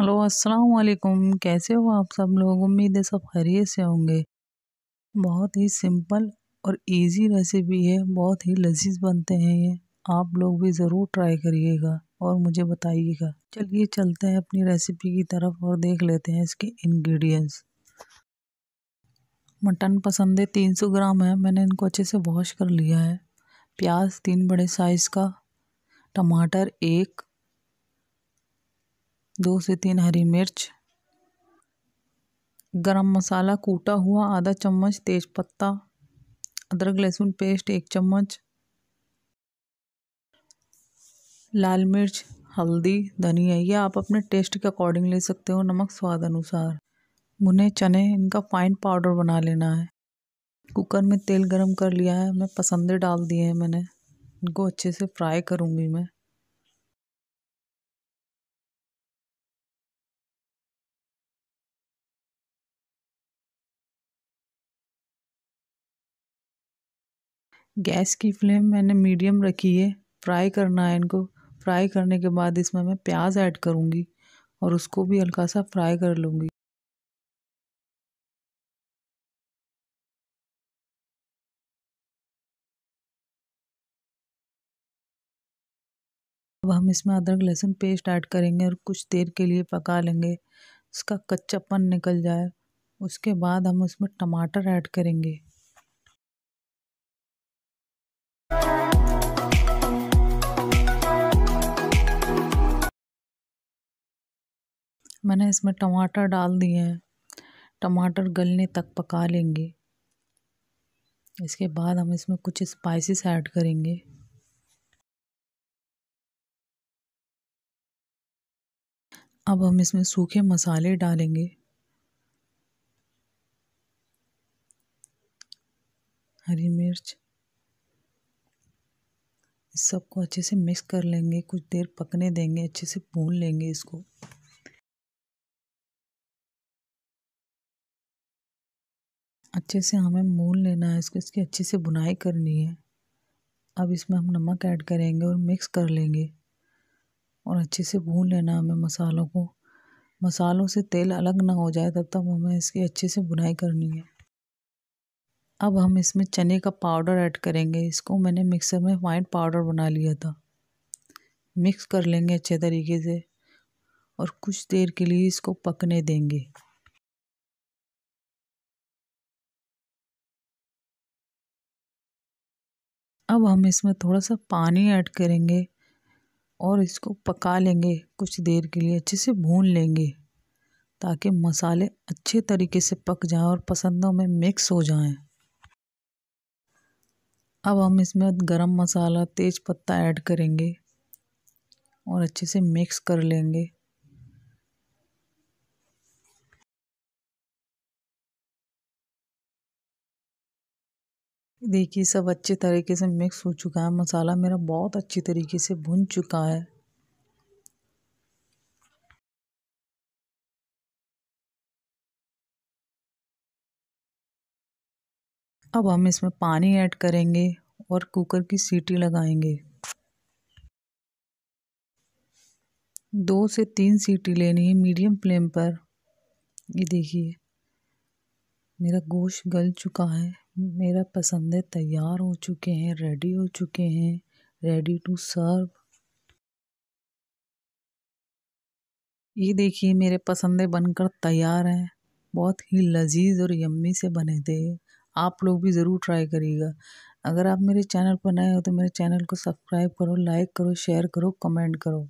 Hello अस्सलाम वालेकुम कैसे हो आप सब लोग उम्मीद है सब खैरियत से होंगे बहुत ही सिंपल और इजी रेसिपी है बहुत ही लजीज बनते हैं ये आप लोग भी ज़रूर ट्राई करिएगा और मुझे बताइएगा चलिए चलते हैं अपनी रेसिपी की तरफ और देख लेते हैं इसके इंग्रेडिएंट्स मटन पसंदे सौ ग्राम है मैंने इनको अच्छे से वॉश कर लिया है प्याज तीन बड़े साइज़ का टमाटर एक दो से तीन हरी मिर्च गरम मसाला कूटा हुआ आधा चम्मच तेज पत्ता अदरक लहसुन पेस्ट एक चम्मच लाल मिर्च हल्दी धनिया ये आप अपने टेस्ट के अकॉर्डिंग ले सकते हो नमक स्वाद अनुसार भुने चने इनका फाइन पाउडर बना लेना है कुकर में तेल गरम कर लिया है मैं पसंदे डाल दिए हैं मैंने इनको अच्छे से फ्राई करूँगी मैं गैस की फ्लेम मैंने मीडियम रखी है फ्राई करना है इनको फ्राई करने के बाद इसमें मैं प्याज ऐड करूँगी और उसको भी हल्का सा फ्राई कर लूँगी अब हम इसमें अदरक लहसुन पेस्ट ऐड करेंगे और कुछ देर के लिए पका लेंगे उसका कच्चापन निकल जाए उसके बाद हम उसमें टमाटर ऐड करेंगे मैंने इसमें टमाटर डाल दिए हैं टमाटर गलने तक पका लेंगे इसके बाद हम इसमें कुछ स्पाइसेस ऐड करेंगे अब हम इसमें सूखे मसाले डालेंगे हरी मिर्च इस सबको अच्छे से मिक्स कर लेंगे कुछ देर पकने देंगे अच्छे से भून लेंगे इसको अच्छे से हमें मूल लेना है इसको इसकी अच्छे से बुनाई करनी है अब इसमें हम नमक ऐड करेंगे और मिक्स कर लेंगे और अच्छे से भून लेना हमें मसालों को मसालों से तेल अलग ना हो जाए तब तक हमें इसकी अच्छे से बुनाई करनी है अब हम इसमें चने का पाउडर ऐड करेंगे इसको मैंने मिक्सर में वाइट पाउडर बना लिया था मिक्स कर लेंगे अच्छे तरीके से और कुछ देर के लिए इसको पकने देंगे अब हम इसमें थोड़ा सा पानी ऐड करेंगे और इसको पका लेंगे कुछ देर के लिए अच्छे से भून लेंगे ताकि मसाले अच्छे तरीके से पक जाएं और पसंदों में मिक्स हो जाएं। अब हम इसमें गरम मसाला तेज़ पत्ता ऐड करेंगे और अच्छे से मिक्स कर लेंगे देखिए सब अच्छे तरीके से मिक्स हो चुका है मसाला मेरा बहुत अच्छी तरीके से भुन चुका है अब हम इसमें पानी ऐड करेंगे और कुकर की सीटी लगाएंगे दो से तीन सीटी लेनी है मीडियम फ्लेम पर ये देखिए मेरा गोश्त गल चुका है मेरा पसंदे तैयार हो चुके हैं रेडी हो चुके हैं रेडी टू सर्व ये देखिए मेरे पसंदे बनकर तैयार हैं बहुत ही लजीज और यम्मी से बने थे आप लोग भी ज़रूर ट्राई करिएगा अगर आप मेरे चैनल पर नए हो तो मेरे चैनल को सब्सक्राइब करो लाइक करो शेयर करो कमेंट करो